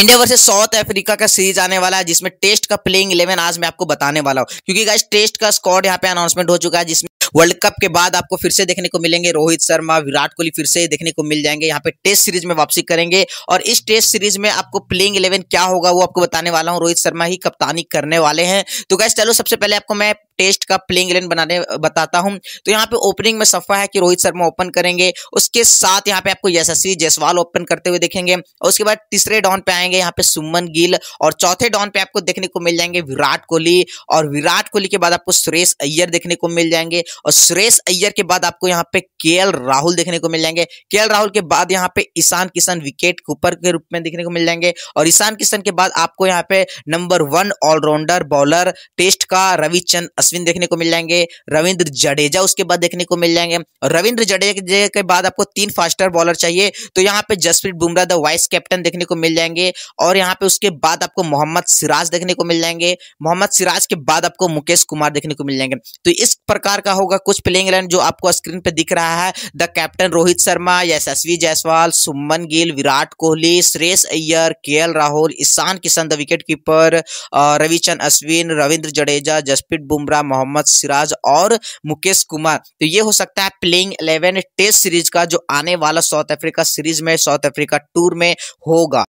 India versus South Africa का series आने वाला है जिसमें टेस्ट का प्लेइंग इलेवन आज मैं आपको बताने वाला हूँ क्योंकि गाइस टेस्ट का स्कॉड यहाँ पे अनाउंसमेंट हो चुका है जिसमें वर्ल्ड कप के बाद आपको फिर से देखने को मिलेंगे रोहित शर्मा विराट कोहली फिर से देखने को मिल जाएंगे यहाँ पे टेस्ट सीरीज में वापसी करेंगे और इस टेस्ट सीरीज में आपको प्लेइंग इलेवन क्या होगा वो आपको बताने वाला हूँ रोहित शर्मा ही कप्तानी करने वाले हैं तो गैस चलो सबसे पहले आपको मैं टेस्ट का प्लेइंग इलेवन बनाने बताता हूं तो यहाँ पे ओपनिंग में सफा है कि रोहित शर्मा ओपन करेंगे उसके साथ यहाँ पे आपको यशस्वी जयसवाल ओपन करते हुए देखेंगे और उसके बाद तीसरे डाउन पे आएंगे यहाँ पे सुमन गिल और चौथे डाउन पे आपको देखने को मिल जाएंगे विराट कोहली और विराट कोहली के बाद आपको सुरेश अय्यर देखने को मिल जाएंगे और सुरेश अय्यर के बाद आपको यहाँ पे के राहुल देखने को मिल जाएंगे के राहुल के बाद यहाँ पे ईशान किशन विकेट कूपर के रूप में देखने को मिल जाएंगे और ईशान किशन के बाद आपको यहाँ पे number one allrounder bowler test का रविचंद अश्विन देखने को मिल जाएंगे रविंद्र जडेजा उसके बाद देखने को मिल जाएंगे रविंद्र जडेजा के बाद आपको तीन फास्टर बॉलर चाहिए तो यहाँ पे Jasprit Bumrah the vice captain देखने को मिल जाएंगे और यहाँ पे उसके बाद आपको मोहम्मद सिराज देखने को मिल जाएंगे मोहम्मद सिराज के बाद आपको मुकेश कुमार देखने को मिल जाएंगे तो इस प्रकार का होगा कुछ प्लेइंग इलेवन जो आपको स्क्रीन पे दिख रहा है the captain Rohit Sharma Yashasvi Jaiswal Shubman Gill Virat Kohli Shreyas Iyer K Rahul Ishan Kishan the wicket keeper Ravichandran Ashwin Ravindra Jadeja Jasprit Bumrah Bumrah Mohammed Siraj और मुकेश कुमार तो ये हो सकता है प्लेइंग इलेवन टेस्ट सीरीज का जो आने वाला साउथ अफ्रीका सीरीज में साउथ अफ्रीका टूर में होगा